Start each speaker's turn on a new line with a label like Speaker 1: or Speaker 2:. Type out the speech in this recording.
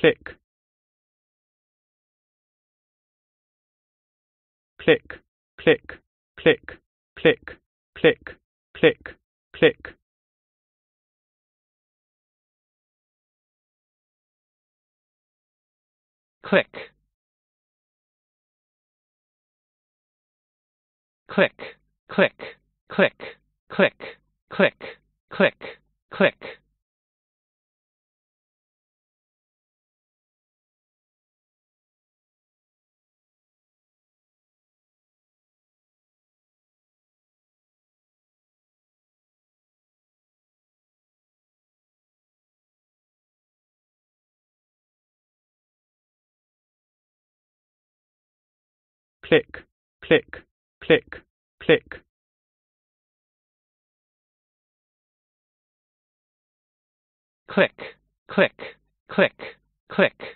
Speaker 1: click click click click click click click click click click click click click click click click, click, click, click. Click, click, click, click.